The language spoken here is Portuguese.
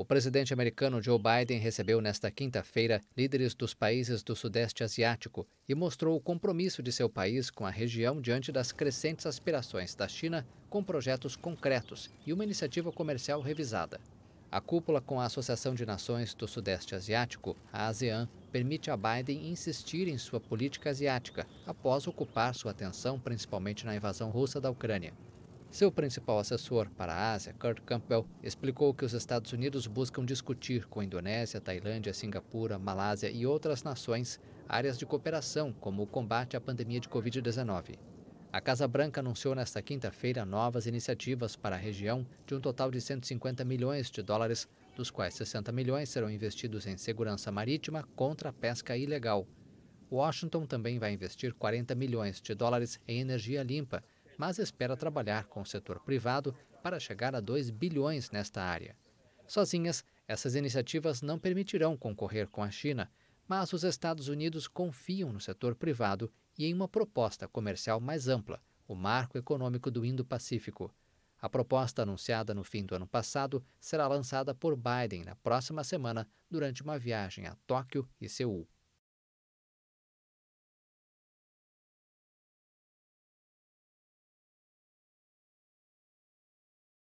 O presidente americano Joe Biden recebeu nesta quinta-feira líderes dos países do Sudeste Asiático e mostrou o compromisso de seu país com a região diante das crescentes aspirações da China com projetos concretos e uma iniciativa comercial revisada. A cúpula com a Associação de Nações do Sudeste Asiático, a ASEAN, permite a Biden insistir em sua política asiática após ocupar sua atenção principalmente na invasão russa da Ucrânia. Seu principal assessor para a Ásia, Kurt Campbell, explicou que os Estados Unidos buscam discutir com a Indonésia, Tailândia, Singapura, Malásia e outras nações áreas de cooperação, como o combate à pandemia de Covid-19. A Casa Branca anunciou nesta quinta-feira novas iniciativas para a região de um total de 150 milhões de dólares, dos quais 60 milhões serão investidos em segurança marítima contra a pesca ilegal. Washington também vai investir 40 milhões de dólares em energia limpa mas espera trabalhar com o setor privado para chegar a 2 bilhões nesta área. Sozinhas, essas iniciativas não permitirão concorrer com a China, mas os Estados Unidos confiam no setor privado e em uma proposta comercial mais ampla, o Marco Econômico do Indo-Pacífico. A proposta anunciada no fim do ano passado será lançada por Biden na próxima semana durante uma viagem a Tóquio e Seul.